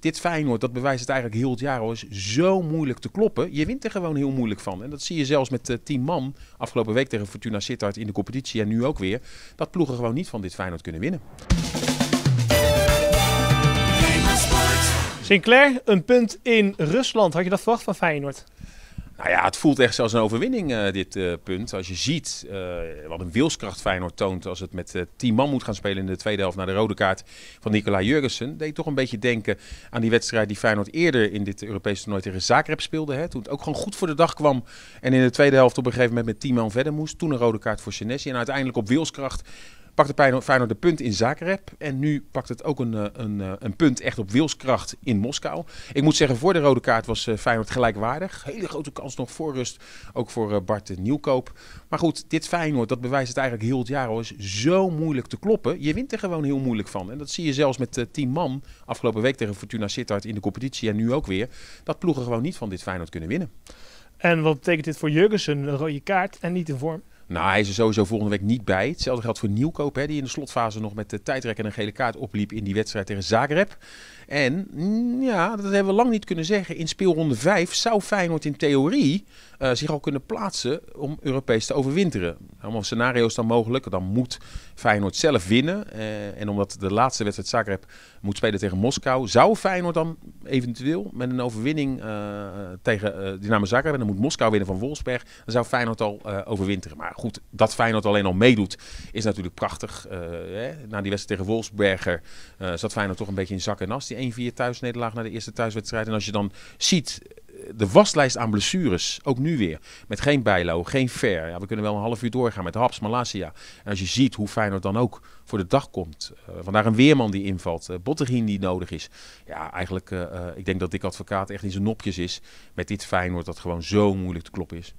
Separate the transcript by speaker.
Speaker 1: dit Feyenoord, dat bewijst het eigenlijk heel het jaar al, is zo moeilijk te kloppen. Je wint er gewoon heel moeilijk van. En dat zie je zelfs met eh, team man afgelopen week tegen Fortuna Sittard in de competitie en nu ook weer. Dat ploegen gewoon niet van dit Feyenoord kunnen winnen. Sinclair, een punt in Rusland. Had je dat verwacht van Feyenoord? Nou ja, het voelt echt zelfs een overwinning, eh, dit eh, punt. Als je ziet eh, wat een wilskracht Feyenoord toont als het met tien man moet gaan spelen in de tweede helft na de rode kaart van Nicola Jurgensen. Deed toch een beetje denken aan die wedstrijd die Feyenoord eerder in dit Europese toernooi tegen Zagreb speelde. Hè, toen het ook gewoon goed voor de dag kwam en in de tweede helft op een gegeven moment met tien man verder moest. Toen een rode kaart voor Senesi en uiteindelijk op wilskracht pakte Feyenoord de punt in Zagreb. En nu pakt het ook een, eh, een, eh, een punt echt op wilskracht in Moskou. Ik moet zeggen, voor de rode kaart was eh, Feyenoord gelijkwaardig. Hele grote kans nog voor rust. Ook voor Bart Nieuwkoop. Maar goed, dit Feyenoord, dat bewijst het eigenlijk heel het jaar al, is zo moeilijk te kloppen. Je wint er gewoon heel moeilijk van. En dat zie je zelfs met Team tien man afgelopen week tegen Fortuna Sittard in de competitie. En nu ook weer. Dat ploegen gewoon niet van dit Feyenoord kunnen winnen. En wat betekent dit voor Jurgensen? Een rode kaart en niet in vorm? Nou, hij is er sowieso volgende week niet bij. Hetzelfde geldt voor Nieuwkoop, hè, die in de slotfase nog met de tijdrek en een gele kaart opliep in die wedstrijd tegen Zagreb. En mm, ja, dat hebben we lang niet kunnen zeggen. In speelronde 5 zou Feyenoord in theorie eh, zich al kunnen plaatsen om Europees te overwinteren. Allemaal scenario's dan mogelijk. Dan moet Feyenoord zelf winnen. Eh, en omdat de laatste wedstrijd Zagreb moet spelen tegen Moskou, zou Feyenoord dan eventueel met een overwinning eh, tegen eh, Dynamo Zagreb. En dan moet Moskou winnen van Wolfsberg. Dan zou Feyenoord al eh, overwinteren. Maar goed, dat Feyenoord alleen al meedoet is natuurlijk prachtig. Hè? Na die wedstrijd tegen Wolfsberger zat Feyenoord toch een beetje in zak en as. Die 1-4 thuisnederlaag naar de eerste thuiswedstrijd. En als je dan ziet de waslijst aan blessures, ook nu weer. Met geen Bijlo, geen Fair. Ja, we kunnen wel een half uur doorgaan met Haps, Malasia. En als je ziet hoe fijn het dan ook voor de dag komt. Eh, vandaar een Weerman die invalt, uh, eh, Bottergien die nodig is. Ja, eigenlijk, eh, ik denk dat Dick Advocaat echt in zijn nopjes is met dit Feyenoord dat gewoon zo moeilijk te kloppen is.